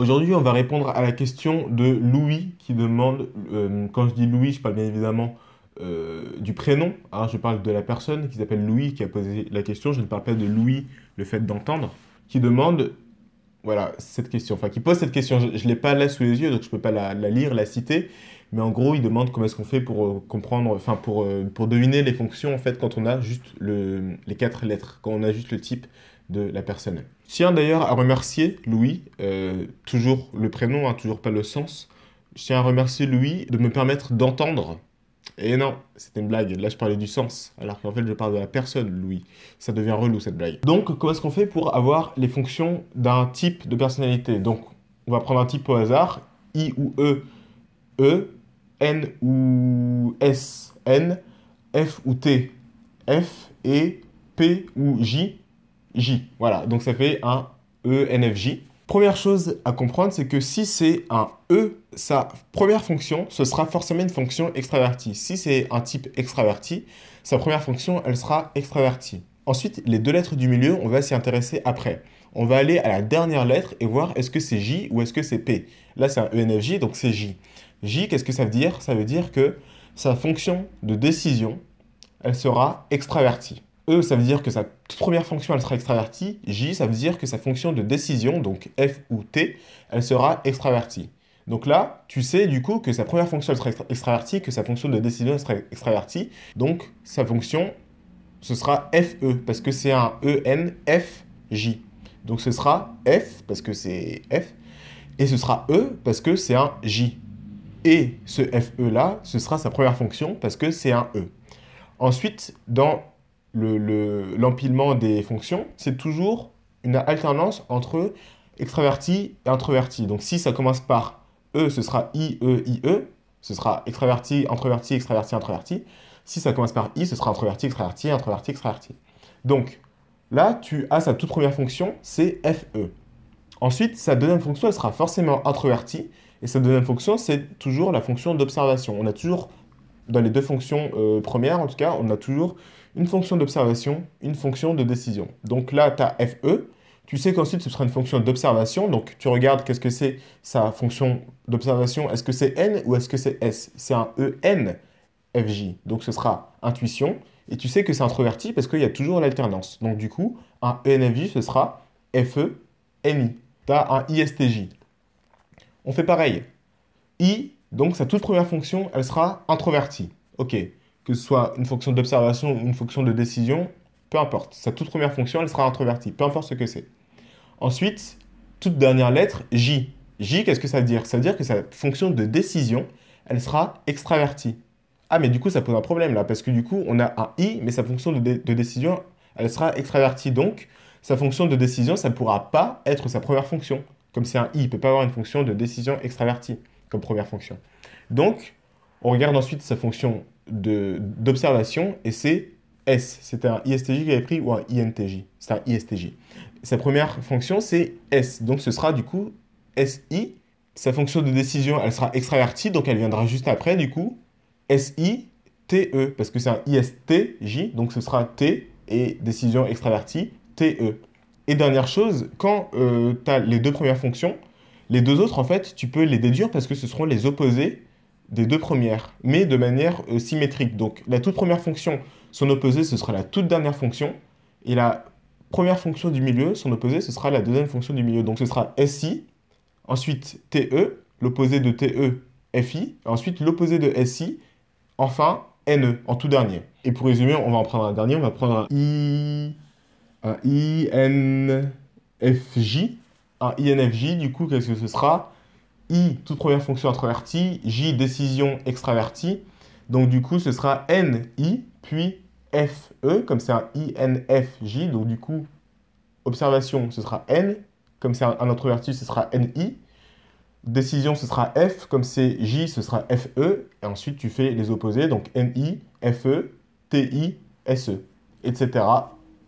Aujourd'hui, on va répondre à la question de Louis qui demande, euh, quand je dis Louis, je parle bien évidemment euh, du prénom, je parle de la personne qui s'appelle Louis qui a posé la question, je ne parle pas de Louis, le fait d'entendre, qui demande, voilà, cette question, enfin qui pose cette question, je ne l'ai pas là sous les yeux, donc je ne peux pas la, lire, la citer, mais en gros, il demande comment est-ce qu'on fait pour euh, comprendre, enfin pour, pour deviner les fonctions en fait quand on a juste les quatre lettres, quand on a juste le type de la personne. Je tiens d'ailleurs à remercier Louis, euh, toujours le prénom, a hein, toujours pas le sens. Je tiens à remercier Louis de me permettre d'entendre. Et non, c'était une blague. Là, je parlais du sens, alors qu'en fait, je parle de la personne, Louis. Ça devient relou, cette blague. Donc, comment est-ce qu'on fait pour avoir les fonctions d'un type de personnalité Donc, on va prendre un type au hasard, I ou E, E, N ou S, N, F ou T, F, et P ou J, J. Voilà, donc ça fait un ENFJ. Première chose à comprendre, c'est que si c'est un E, sa première fonction, ce sera forcément une fonction extravertie. Si c'est un type extraverti, sa première fonction, elle sera extravertie. Ensuite, les deux lettres du milieu, on va s'y intéresser après. On va aller à la dernière lettre et voir est-ce que c'est J ou est-ce que c'est P. Là, c'est un ENFJ, donc c'est J. J, qu'est-ce que ça veut dire Ça veut dire que sa fonction de décision, elle sera extravertie. E, ça veut dire que sa première fonction, elle sera extravertie. J, ça veut dire que sa fonction de décision, donc F ou T, elle sera extravertie. Donc là, tu sais du coup que sa première fonction, elle sera extravertie, que sa fonction de décision, elle sera extravertie. Donc, sa fonction, ce sera FE, parce que c'est un ENFJ. Donc, ce sera F, parce que c'est F, et ce sera E, parce que c'est un J. Et ce FE là, ce sera sa première fonction, parce que c'est un E. Ensuite, dans l'empilement le, des fonctions, c'est toujours une alternance entre extraverti et introverti. Donc si ça commence par E, ce sera I, E, I, E, ce sera extraverti, introverti, extraverti, introverti. Si ça commence par I, ce sera introverti, extraverti, introverti, extraverti. Donc là, tu as sa toute première fonction, c'est FE. Ensuite, sa deuxième fonction, elle sera forcément introverti. Et sa deuxième fonction, c'est toujours la fonction d'observation. On a toujours, dans les deux fonctions euh, premières en tout cas, on a toujours une fonction d'observation, une fonction de décision. Donc là, tu as FE, tu sais qu'ensuite ce sera une fonction d'observation, donc tu regardes qu'est-ce que c'est sa fonction d'observation, est-ce que c'est N ou est-ce que c'est S C'est un EN FJ, donc ce sera intuition, et tu sais que c'est introverti parce qu'il y a toujours l'alternance. Donc du coup, un ENFJ, ce sera FE, NI. Tu as un ISTJ. On fait pareil. I, donc sa toute première fonction, elle sera introvertie. Ok, que ce soit une fonction d'observation ou une fonction de décision, peu importe. Sa toute première fonction, elle sera introvertie, peu importe ce que c'est. Ensuite, toute dernière lettre, J. J, qu'est-ce que ça veut dire Ça veut dire que sa fonction de décision, elle sera extravertie. Ah, mais du coup, ça pose un problème là, parce que du coup, on a un I, mais sa fonction de, décision, elle sera extravertie. Donc, sa fonction de décision, ça ne pourra pas être sa première fonction. Comme c'est un I, il ne peut pas avoir une fonction de décision extravertie comme première fonction. Donc, on regarde ensuite sa fonction d'observation et c'est S. C'est un ISTJ qui avait pris ou un INTJ. C'est un ISTJ. Sa première fonction, c'est S. Donc ce sera du coup SI. Sa fonction de décision, elle sera extravertie, donc elle viendra juste après du coup SI TE, parce que c'est un ISTJ, donc ce sera T et décision extravertie TE. Et dernière chose, quand euh, tu as les deux premières fonctions, les deux autres, en fait, tu peux les déduire parce que ce seront les opposés des deux premières, mais de manière euh, symétrique. Donc la toute première fonction, son opposé, ce sera la toute dernière fonction, et la première fonction du milieu, son opposé, ce sera la deuxième fonction du milieu. Donc ce sera SI, ensuite TE, l'opposé de TE, FI, ensuite l'opposé de SI, enfin NE, en tout dernier. Et pour résumer, on va en prendre un dernier, on va prendre un I, un INFJ, un INFJ, du coup, qu'est-ce que ce sera i, toute première fonction introvertie, j, décision extravertie. Donc du coup, ce sera n, i, puis f, e, comme c'est un i, n, Donc du coup, observation, ce sera n, comme c'est un introverti, ce sera n, i. Décision, ce sera f, comme c'est j, ce sera f, e. Et ensuite, tu fais les opposés, donc n, i, f, e, t, i, s, e, etc.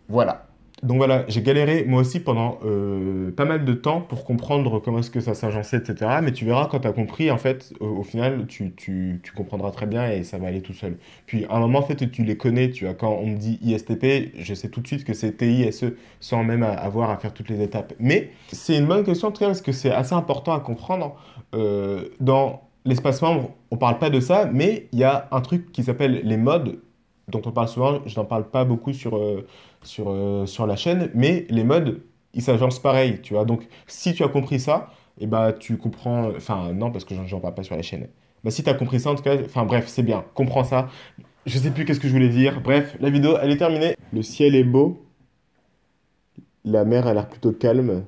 Voilà donc voilà, j'ai galéré moi aussi pendant euh, pas mal de temps pour comprendre comment est-ce que ça s'agençait, etc. Mais tu verras, quand tu as compris, en fait, au, final, tu, tu, comprendras très bien et ça va aller tout seul. Puis à un moment, en fait, tu les connais, tu vois, quand on me dit ISTP, je sais tout de suite que c'est TISE sans même avoir à faire toutes les étapes. Mais c'est une bonne question, en tout cas, parce que c'est assez important à comprendre. Euh, dans l'espace membre, on parle pas de ça, mais il y a un truc qui s'appelle les modes dont on parle souvent, je n'en parle pas beaucoup sur, euh, sur, euh, sur la chaîne, mais les modes, ils s'agencent pareil, tu vois. Donc, si tu as compris ça, et eh bah, ben, tu comprends... Enfin, non, parce que j'en parle pas sur la chaîne. Bah, si tu as compris ça, en tout cas, enfin bref, c'est bien, comprends ça. Je sais plus qu'est-ce que je voulais dire. Bref, la vidéo, elle est terminée. Le ciel est beau. La mer a l'air plutôt calme.